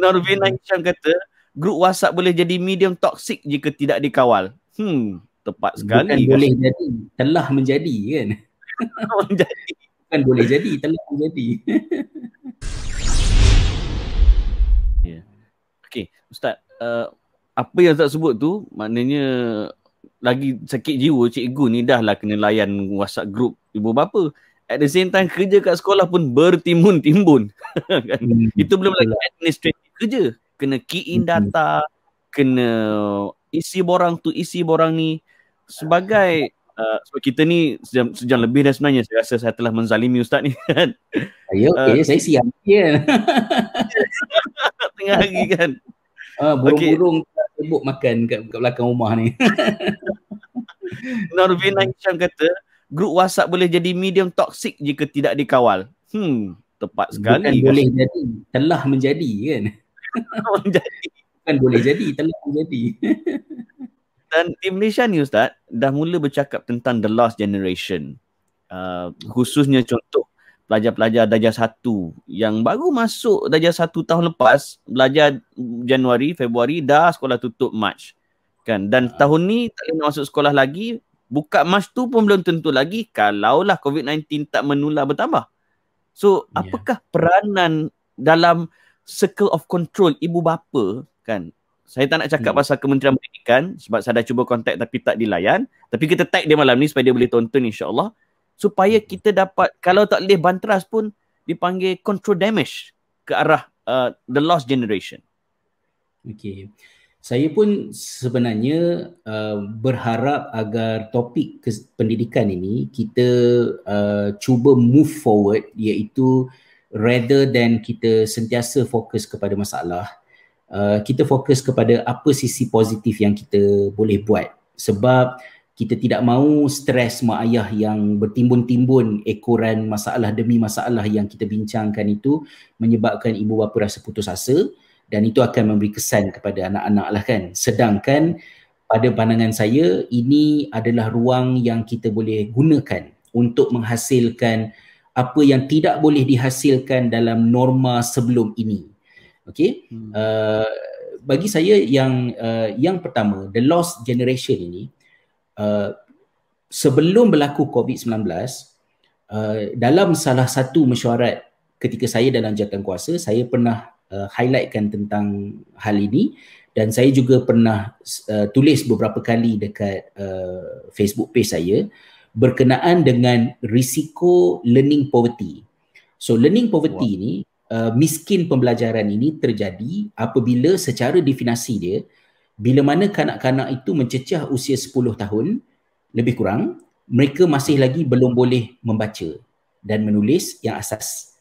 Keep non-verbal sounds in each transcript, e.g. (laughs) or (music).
Norvina Aisyah kata grup WhatsApp boleh jadi medium toxic jika tidak dikawal. Hmm, tepat sekali. Kan? Bukan boleh jadi, telah menjadi kan. Bukan boleh jadi, telah (laughs) menjadi. yeah. Okey, Ustaz, uh, apa yang Ustaz sebut tu maknanya lagi sakit jiwa cikgu ni dah lah kena layan WhatsApp group ibu bapa. At the same time kerja kat sekolah pun bertimbun-timbun. (laughs) Kan? hmm. Itu belum lagi administrative kerja kena key in data kena isi borang tu isi borang ni sebagai uh, sebab kita ni sejam, sejam lebih dah sebenarnya saya rasa saya telah menzalimi ustaz ni (laughs) kan ya okey uh, ya, saya siap ya. (laughs) kan tengah hari kan uh, burung-burung okay. sibuk makan kat, kat belakang rumah ni (laughs) Norvin Aisyam kata grup WhatsApp boleh jadi medium toksik jika tidak dikawal hmm tepat sekali Bukan boleh jadi telah menjadi kan (laughs) jadi. Bukan boleh jadi, telah jadi. Dan di Malaysia ni Ustaz, dah mula bercakap tentang the last generation. Uh, khususnya contoh pelajar-pelajar darjah satu yang baru masuk darjah satu tahun lepas belajar Januari, Februari dah sekolah tutup March kan dan ha. tahun ni tak boleh masuk sekolah lagi buka March tu pun belum tentu lagi kalaulah COVID-19 tak menular bertambah so ya. apakah yeah. peranan dalam circle of control ibu bapa kan saya tak nak cakap hmm. pasal kementerian pendidikan sebab saya dah cuba kontak tapi tak dilayan tapi kita tag dia malam ni supaya dia boleh tonton insyaallah supaya hmm. kita dapat kalau tak boleh bantras pun dipanggil control damage ke arah uh, the lost generation okay saya pun sebenarnya uh, berharap agar topik pendidikan ini kita uh, cuba move forward iaitu rather than kita sentiasa fokus kepada masalah uh, kita fokus kepada apa sisi positif yang kita boleh buat sebab kita tidak mahu stres mak ayah yang bertimbun-timbun ekoran masalah demi masalah yang kita bincangkan itu menyebabkan ibu bapa rasa putus asa dan itu akan memberi kesan kepada anak-anak lah kan sedangkan pada pandangan saya ini adalah ruang yang kita boleh gunakan untuk menghasilkan apa yang tidak boleh dihasilkan dalam norma sebelum ini. Okey. Hmm. Uh, bagi saya yang uh, yang pertama, the lost generation ini uh, sebelum berlaku COVID-19 uh, dalam salah satu mesyuarat ketika saya dalam jawatan kuasa, saya pernah uh, highlightkan tentang hal ini dan saya juga pernah uh, tulis beberapa kali dekat uh, Facebook page saya uh, berkenaan dengan risiko learning poverty. So learning poverty wow. ni uh, miskin pembelajaran ini terjadi apabila secara definasi dia bila mana kanak-kanak itu mencecah usia 10 tahun lebih kurang mereka masih lagi belum boleh membaca dan menulis yang asas.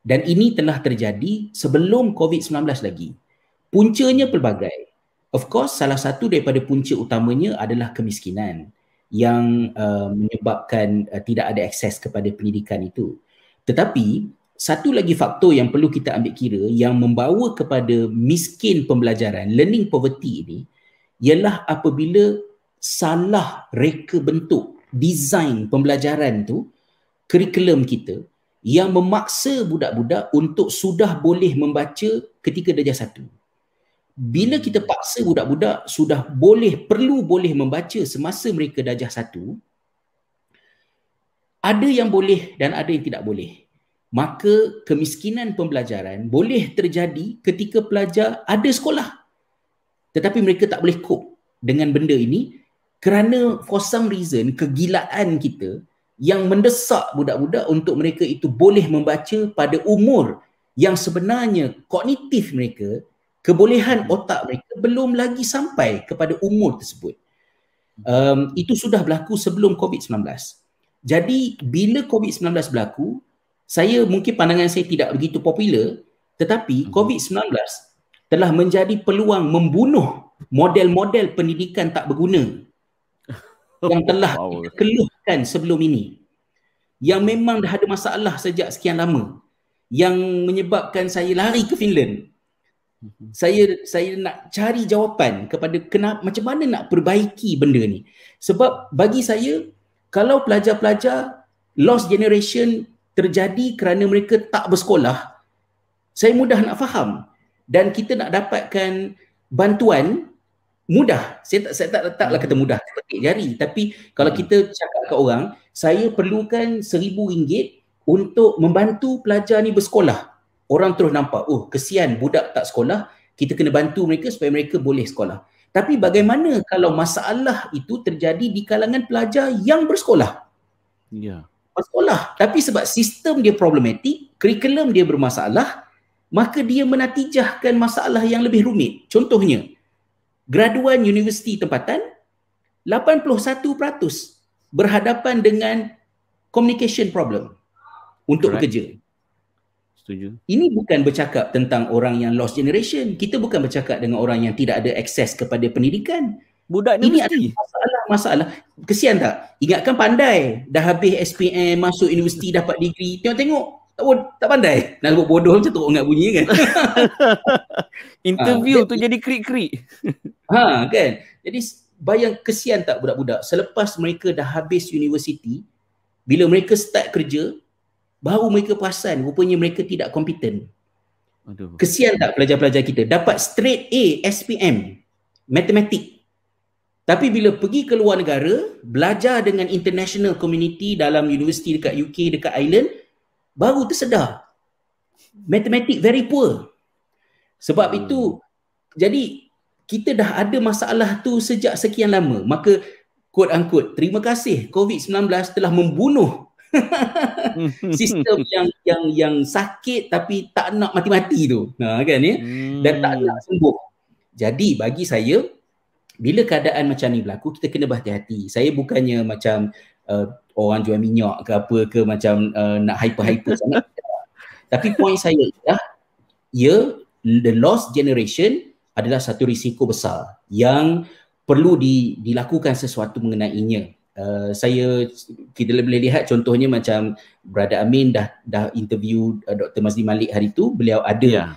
Dan ini telah terjadi sebelum COVID-19 lagi. Puncanya pelbagai. Of course salah satu daripada punca utamanya adalah kemiskinan yang uh, menyebabkan uh, tidak ada akses kepada pendidikan itu. Tetapi satu lagi faktor yang perlu kita ambil kira yang membawa kepada miskin pembelajaran, learning poverty ini ialah apabila salah reka bentuk desain pembelajaran tu kurikulum kita yang memaksa budak-budak untuk sudah boleh membaca ketika darjah satu bila kita paksa budak-budak sudah boleh perlu boleh membaca semasa mereka dajah satu ada yang boleh dan ada yang tidak boleh maka kemiskinan pembelajaran boleh terjadi ketika pelajar ada sekolah tetapi mereka tak boleh cope dengan benda ini kerana for some reason kegilaan kita yang mendesak budak-budak untuk mereka itu boleh membaca pada umur yang sebenarnya kognitif mereka kebolehan otak mereka belum lagi sampai kepada umur tersebut. Um, itu sudah berlaku sebelum COVID-19. Jadi bila COVID-19 berlaku, saya mungkin pandangan saya tidak begitu popular, tetapi mhm. COVID-19 telah menjadi peluang membunuh model-model pendidikan tak berguna (laughs) yang telah keluhkan sebelum ini. Yang memang dah ada masalah sejak sekian lama. Yang menyebabkan saya lari ke Finland Mhm. Saya saya nak cari jawapan kepada kenapa macam mana nak perbaiki benda ni. Sebab bagi saya kalau pelajar-pelajar lost generation terjadi kerana mereka tak bersekolah, saya mudah nak faham dan kita nak dapatkan bantuan mudah. Saya tak saya tak letaklah kata mudah, petik jari tapi kalau kita cakap ke orang, saya perlukan seribu ringgit untuk membantu pelajar ni bersekolah orang terus nampak, oh kesian budak tak sekolah, kita kena bantu mereka supaya mereka boleh sekolah. Tapi bagaimana kalau masalah itu terjadi di kalangan pelajar yang bersekolah? Ya. Bersekolah. Tapi sebab sistem dia problematik, kurikulum dia bermasalah, maka dia menatijahkan masalah yang lebih rumit. Contohnya, graduan universiti tempatan, 81% berhadapan dengan communication problem untuk Correct. bekerja. Setuju. Ini bukan bercakap tentang orang yang lost generation. Kita bukan bercakap dengan orang yang tidak ada akses kepada pendidikan. Budak ni ini mesti. ada masalah masalah. Kesian tak? Ingatkan pandai. Dah habis SPM, masuk universiti, dapat degree. Tengok-tengok. Tak, tak pandai. Nak buat bodoh macam tu. Nak bunyi kan? (laughs) Interview ha, tu jadi krik-krik. (laughs) ha kan? Jadi bayang kesian tak budak-budak. Selepas mereka dah habis universiti, bila mereka start kerja, baru mereka perasan rupanya mereka tidak kompeten. Kesian tak pelajar-pelajar kita dapat straight A SPM matematik. Tapi bila pergi ke luar negara, belajar dengan international community dalam universiti dekat UK, dekat Ireland, baru tersedar. Matematik very poor. Sebab hmm. itu, jadi kita dah ada masalah tu sejak sekian lama. Maka, quote-unquote, terima kasih COVID-19 telah membunuh (laughs) sistem (laughs) yang yang yang sakit tapi tak nak mati-mati tu nah ha, kan ya hmm. dan tak nak sembuh jadi bagi saya bila keadaan macam ni berlaku kita kena berhati-hati saya bukannya macam uh, orang jual minyak ke apa ke macam uh, nak hyper-hyper sangat (laughs) tapi point saya ialah ya the lost generation adalah satu risiko besar yang perlu di, dilakukan sesuatu mengenainya Uh, saya kita boleh lihat contohnya macam Brother Amin dah dah interview uh, Dr Mazli Malik hari tu beliau ada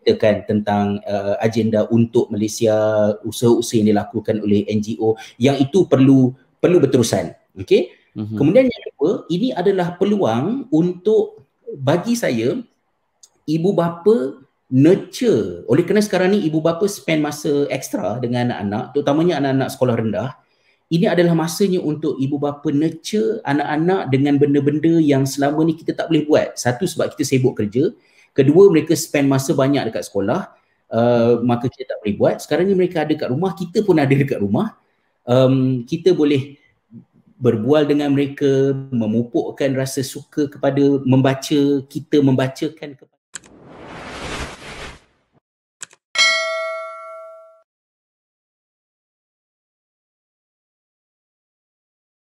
katakan ya. yeah. tentang uh, agenda untuk Malaysia usaha-usaha yang dilakukan oleh NGO yang itu perlu perlu berterusan okey mm-hmm. kemudian yang kedua ini adalah peluang untuk bagi saya ibu bapa nurture oleh kerana sekarang ni ibu bapa spend masa ekstra dengan anak-anak terutamanya anak-anak sekolah rendah ini adalah masanya untuk ibu bapa nurture anak-anak dengan benda-benda yang selama ni kita tak boleh buat. Satu sebab kita sibuk kerja, kedua mereka spend masa banyak dekat sekolah, uh, maka kita tak boleh buat. Sekarang ni mereka ada dekat rumah, kita pun ada dekat rumah. Um, kita boleh berbual dengan mereka, memupukkan rasa suka kepada membaca, kita membacakan kepada